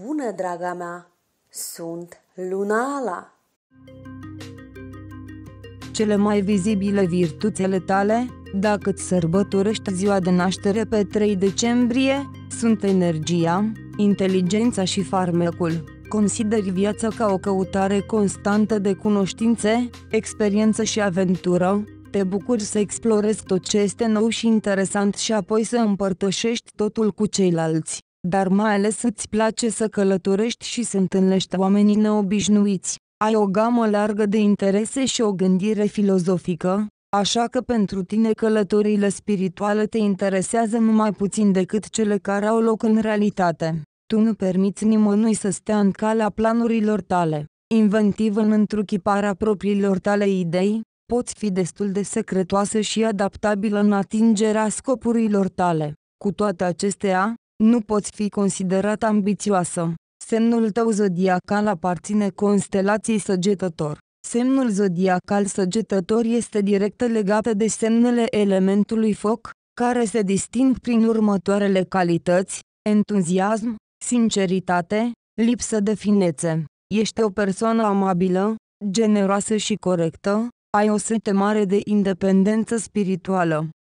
Bună, draga mea! Sunt Lunala! Cele mai vizibile virtuțele tale, dacă îți sărbătorești ziua de naștere pe 3 decembrie, sunt energia, inteligența și farmecul. Consideri viața ca o căutare constantă de cunoștințe, experiență și aventură, te bucuri să explorezi tot ce este nou și interesant și apoi să împărtășești totul cu ceilalți dar mai ales îți place să călătorești și să întâlnești oamenii neobișnuiți. Ai o gamă largă de interese și o gândire filozofică, așa că pentru tine călătorile spirituale te interesează numai puțin decât cele care au loc în realitate. Tu nu permiți nimănui să stea în calea planurilor tale. Inventiv în întruchiparea propriilor tale idei, poți fi destul de secretoasă și adaptabilă în atingerea scopurilor tale. Cu toate acestea, nu poți fi considerat ambițioasă. Semnul tău zodiacal aparține constelației săgetător. Semnul zodiacal săgetător este direct legat de semnele elementului foc, care se disting prin următoarele calități, entuziasm, sinceritate, lipsă de finețe. Ești o persoană amabilă, generoasă și corectă, ai o sete mare de independență spirituală.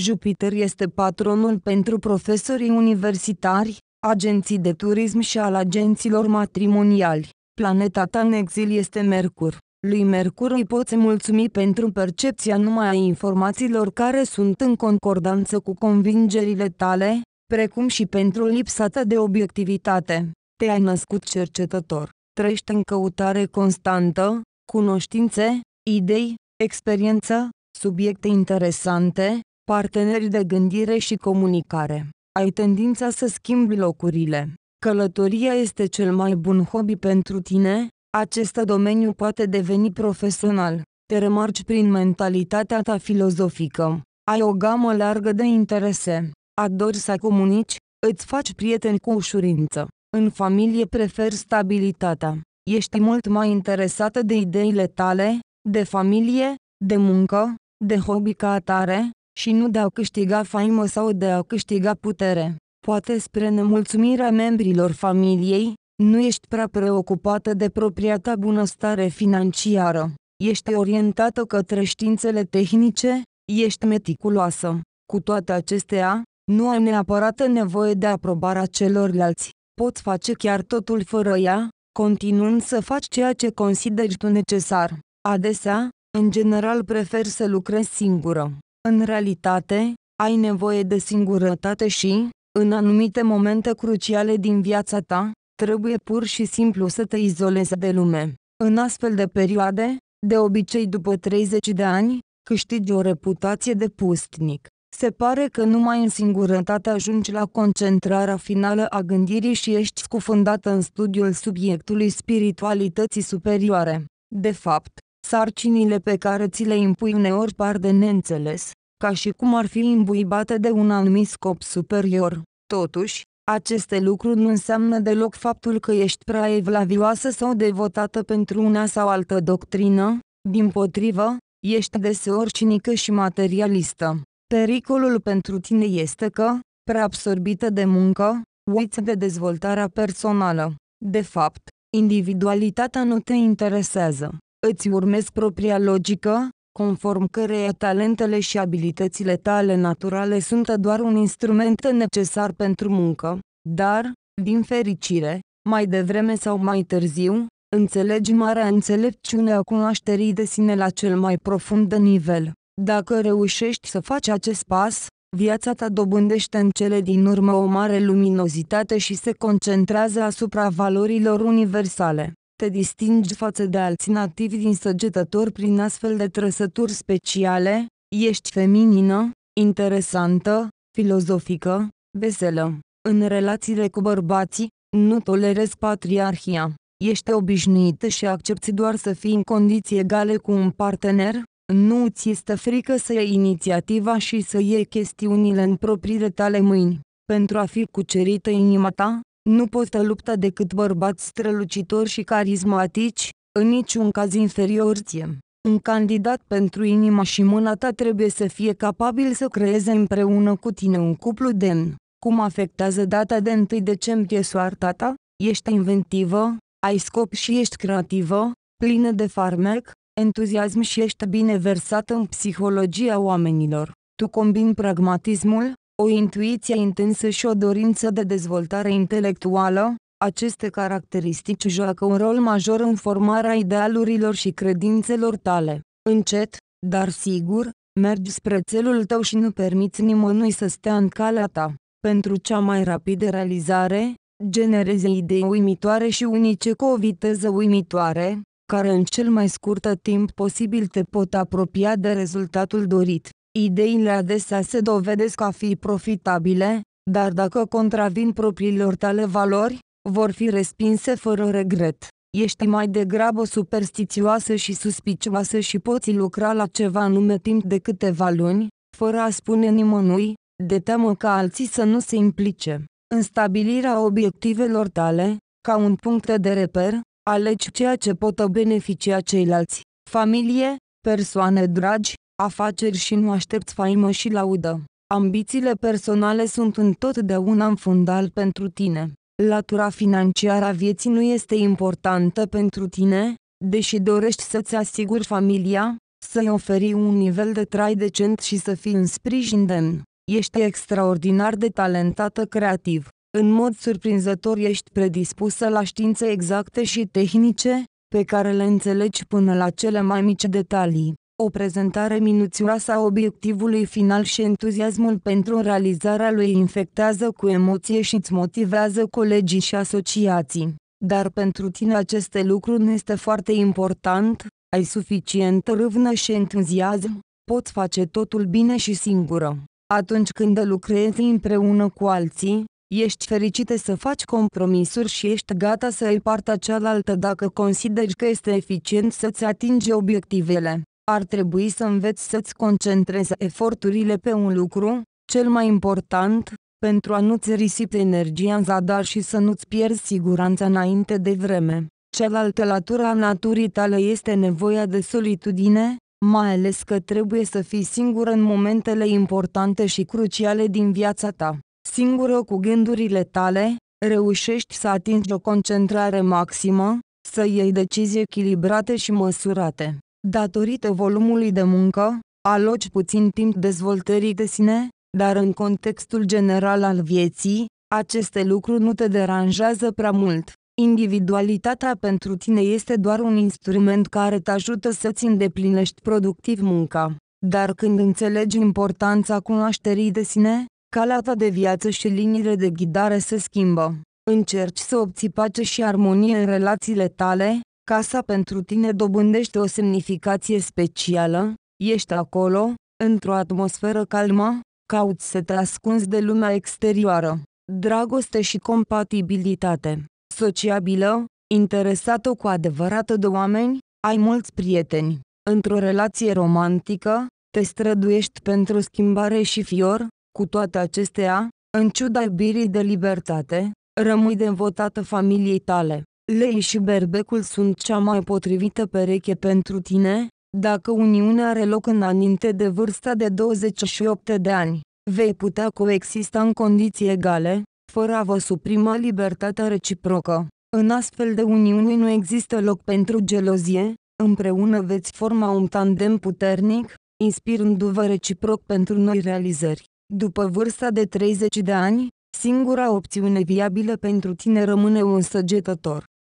Jupiter este patronul pentru profesorii universitari, agenții de turism și al agenților matrimoniali. Planeta ta în exil este Mercur. Lui Mercur îi poți mulțumi pentru percepția numai a informațiilor care sunt în concordanță cu convingerile tale, precum și pentru lipsa ta de obiectivitate. Te-ai născut cercetător. Trăiești în căutare constantă, cunoștințe, idei, experiență, subiecte interesante, parteneri de gândire și comunicare. Ai tendința să schimbi locurile. Călătoria este cel mai bun hobby pentru tine, acest domeniu poate deveni profesional. Te remarci prin mentalitatea ta filozofică. Ai o gamă largă de interese. Adori să comunici, îți faci prieteni cu ușurință. În familie preferi stabilitatea. Ești mult mai interesată de ideile tale, de familie, de muncă, de hobby ca atare, și nu de a câștiga faimă sau de a câștiga putere. Poate spre nemulțumirea membrilor familiei, nu ești prea preocupată de propria ta bunăstare financiară. Ești orientată către științele tehnice, ești meticuloasă. Cu toate acestea, nu ai neapărat nevoie de aprobarea celorlalți. Poți face chiar totul fără ea, continuând să faci ceea ce consideri tu necesar. Adesea, în general prefer să lucrezi singură. În realitate, ai nevoie de singurătate și, în anumite momente cruciale din viața ta, trebuie pur și simplu să te izolezi de lume. În astfel de perioade, de obicei după 30 de ani, câștigi o reputație de pustnic. Se pare că numai în singurătate ajungi la concentrarea finală a gândirii și ești scufundată în studiul subiectului spiritualității superioare. De fapt, Sarcinile pe care ți le impui uneori par de neînțeles, ca și cum ar fi imbuibate de un anumit scop superior. Totuși, aceste lucruri nu înseamnă deloc faptul că ești prea evlavioasă sau devotată pentru una sau altă doctrină, din potrivă, ești deseori cinică și materialistă. Pericolul pentru tine este că, absorbită de muncă, uiți de dezvoltarea personală. De fapt, individualitatea nu te interesează. Îți urmezi propria logică, conform căreia talentele și abilitățile tale naturale sunt doar un instrument necesar pentru muncă, dar, din fericire, mai devreme sau mai târziu, înțelegi marea înțelepciune a cunoașterii de sine la cel mai profund nivel. Dacă reușești să faci acest pas, viața ta dobândește în cele din urmă o mare luminozitate și se concentrează asupra valorilor universale. Te distingi față de alții nativi din săgetători prin astfel de trăsături speciale, ești feminină, interesantă, filozofică, veselă. În relațiile cu bărbații, nu tolerezi patriarhia. Ești obișnuită și accepti doar să fii în condiții egale cu un partener, nu ți este frică să iei inițiativa și să iei chestiunile în propriile tale mâini. Pentru a fi cucerită inima ta, nu poți da lupta decât bărbați strălucitori și carismatici, în niciun caz inferior ție. Un candidat pentru inima și mâna ta trebuie să fie capabil să creeze împreună cu tine un cuplu demn. Cum afectează data de 1 decembrie soarta ta? Ești inventivă, ai scop și ești creativă, plină de farmec, entuziasm și ești bine versată în psihologia oamenilor. Tu combini pragmatismul, o intuiție intensă și o dorință de dezvoltare intelectuală, aceste caracteristici joacă un rol major în formarea idealurilor și credințelor tale. Încet, dar sigur, mergi spre țelul tău și nu permiți nimănui să stea în calea ta. Pentru cea mai rapidă realizare, generezi idei uimitoare și unice cu o viteză uimitoare, care în cel mai scurt timp posibil te pot apropia de rezultatul dorit. Ideile adesea se dovedesc a fi profitabile, dar dacă contravin propriilor tale valori, vor fi respinse fără regret. Ești mai degrabă superstițioasă și suspicioasă și poți lucra la ceva anume timp de câteva luni, fără a spune nimănui, de teamă ca alții să nu se implice. În stabilirea obiectivelor tale, ca un punct de reper, alegi ceea ce pot beneficia ceilalți, familie, persoane dragi, afaceri și nu aștepți faimă și laudă. Ambițiile personale sunt întotdeauna în fundal pentru tine. Latura financiară a vieții nu este importantă pentru tine, deși dorești să-ți asiguri familia, să-i oferi un nivel de trai decent și să fii în sprijin demn. Ești extraordinar de talentată creativ. În mod surprinzător ești predispusă la științe exacte și tehnice, pe care le înțelegi până la cele mai mici detalii o prezentare minuțioasă a obiectivului final și entuziasmul pentru realizarea lui infectează cu emoție și îți motivează colegii și asociații. Dar pentru tine aceste lucruri nu este foarte important, ai suficientă râvnă și entuziasm, poți face totul bine și singură. Atunci când lucrezi împreună cu alții, ești fericită să faci compromisuri și ești gata să îi partea cealaltă dacă consideri că este eficient să-ți atingi obiectivele ar trebui să înveți să-ți concentrezi eforturile pe un lucru, cel mai important, pentru a nu-ți risipi energia în zadar și să nu-ți pierzi siguranța înainte de vreme. Cealaltă latură a naturii tale este nevoia de solitudine, mai ales că trebuie să fii singură în momentele importante și cruciale din viața ta. Singură cu gândurile tale, reușești să atingi o concentrare maximă, să iei decizii echilibrate și măsurate. Datorită volumului de muncă, aloci puțin timp dezvoltării de sine, dar în contextul general al vieții, aceste lucruri nu te deranjează prea mult. Individualitatea pentru tine este doar un instrument care te ajută să-ți îndeplinești productiv munca. Dar când înțelegi importanța cunoașterii de sine, calea ta de viață și liniile de ghidare se schimbă. Încerci să obții pace și armonie în relațiile tale, Casa pentru tine dobândește o semnificație specială, ești acolo, într-o atmosferă calmă, cauți să te ascunzi de lumea exterioară. Dragoste și compatibilitate. Sociabilă, interesată cu adevărat de oameni, ai mulți prieteni. Într-o relație romantică, te străduiești pentru schimbare și fior, cu toate acestea, în ciuda iubirii de libertate, rămâi devotată familiei tale. Lei și berbecul sunt cea mai potrivită pereche pentru tine, dacă uniunea are loc înainte de vârsta de 28 de ani. Vei putea coexista în condiții egale, fără a vă suprima libertatea reciprocă. În astfel de uniuni nu există loc pentru gelozie, împreună veți forma un tandem puternic, inspirându-vă reciproc pentru noi realizări. După vârsta de 30 de ani, singura opțiune viabilă pentru tine rămâne un săgetător.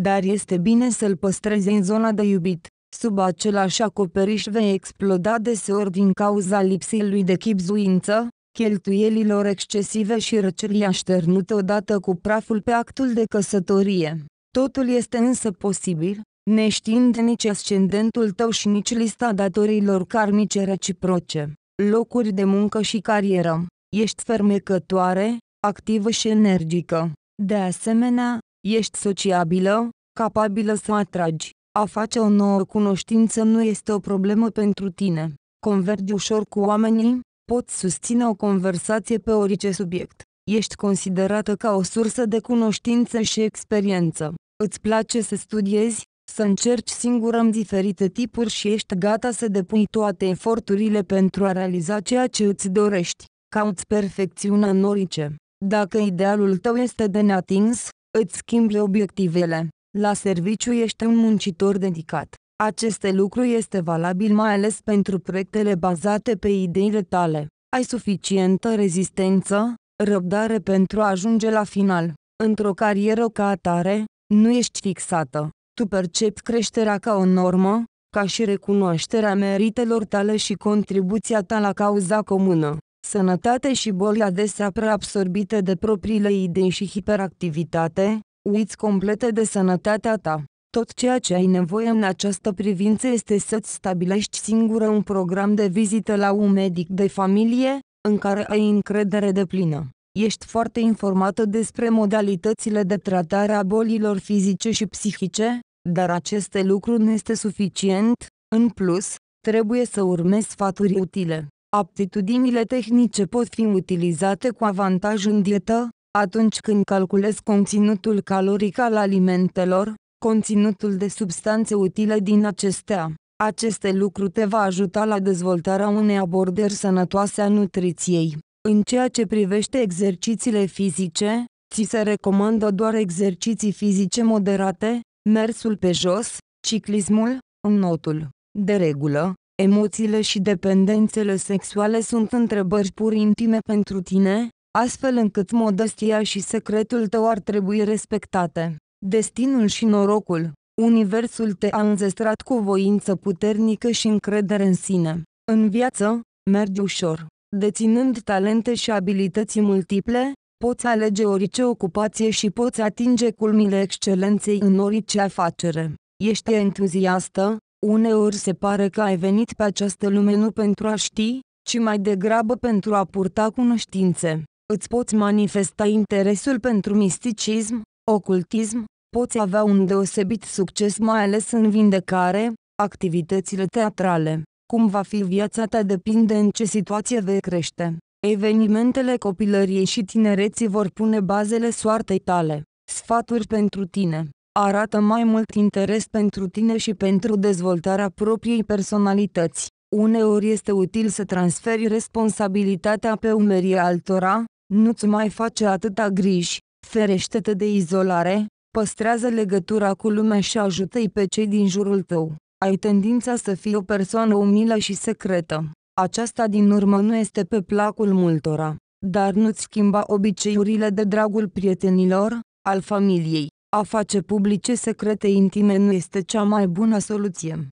dar este bine să-l păstrezi în zona de iubit. Sub același acoperiș vei exploda deseori din cauza lipsii lui de chipzuință, cheltuielilor excesive și răcerii așternute odată cu praful pe actul de căsătorie. Totul este însă posibil, neștiind nici ascendentul tău și nici lista datorilor karmice reciproce, locuri de muncă și carieră. Ești fermecătoare, activă și energică. De asemenea, Ești sociabilă, capabilă să atragi. A face o nouă cunoștință nu este o problemă pentru tine. Convergi ușor cu oamenii, poți susține o conversație pe orice subiect. Ești considerată ca o sursă de cunoștință și experiență. Îți place să studiezi, să încerci singură în diferite tipuri și ești gata să depui toate eforturile pentru a realiza ceea ce îți dorești. Cauți perfecțiunea în orice. Dacă idealul tău este de neatins, Îți schimbi obiectivele. La serviciu ești un muncitor dedicat. Aceste lucru este valabil mai ales pentru proiectele bazate pe ideile tale. Ai suficientă rezistență, răbdare pentru a ajunge la final. Într-o carieră ca atare, nu ești fixată. Tu percepi creșterea ca o normă, ca și recunoașterea meritelor tale și contribuția ta la cauza comună sănătate și boli adesea preabsorbite de propriile idei și hiperactivitate, uiți complete de sănătatea ta. Tot ceea ce ai nevoie în această privință este să-ți stabilești singură un program de vizită la un medic de familie, în care ai încredere de plină. Ești foarte informată despre modalitățile de tratare a bolilor fizice și psihice, dar aceste lucruri nu este suficient, în plus, trebuie să urmezi sfaturi utile. Aptitudinile tehnice pot fi utilizate cu avantaj în dietă, atunci când calculez conținutul caloric al alimentelor, conținutul de substanțe utile din acestea. Aceste lucruri te va ajuta la dezvoltarea unei abordări sănătoase a nutriției. În ceea ce privește exercițiile fizice, ți se recomandă doar exerciții fizice moderate, mersul pe jos, ciclismul, înnotul. De regulă, Emoțiile și dependențele sexuale sunt întrebări pur intime pentru tine, astfel încât modestia și secretul tău ar trebui respectate. Destinul și norocul Universul te-a înzestrat cu voință puternică și încredere în sine. În viață, mergi ușor. Deținând talente și abilități multiple, poți alege orice ocupație și poți atinge culmile excelenței în orice afacere. Ești entuziastă, Uneori se pare că ai venit pe această lume nu pentru a ști, ci mai degrabă pentru a purta cunoștințe. Îți poți manifesta interesul pentru misticism, ocultism, poți avea un deosebit succes mai ales în vindecare, activitățile teatrale. Cum va fi viața ta depinde în ce situație vei crește. Evenimentele copilăriei și tinereții vor pune bazele soartei tale. Sfaturi pentru tine arată mai mult interes pentru tine și pentru dezvoltarea propriei personalități. Uneori este util să transferi responsabilitatea pe umerii altora, nu-ți mai face atâta griji, ferește-te de izolare, păstrează legătura cu lumea și ajută-i pe cei din jurul tău. Ai tendința să fii o persoană umilă și secretă. Aceasta din urmă nu este pe placul multora, dar nu-ți schimba obiceiurile de dragul prietenilor, al familiei. A face publice secrete intime nu este cea mai bună soluție.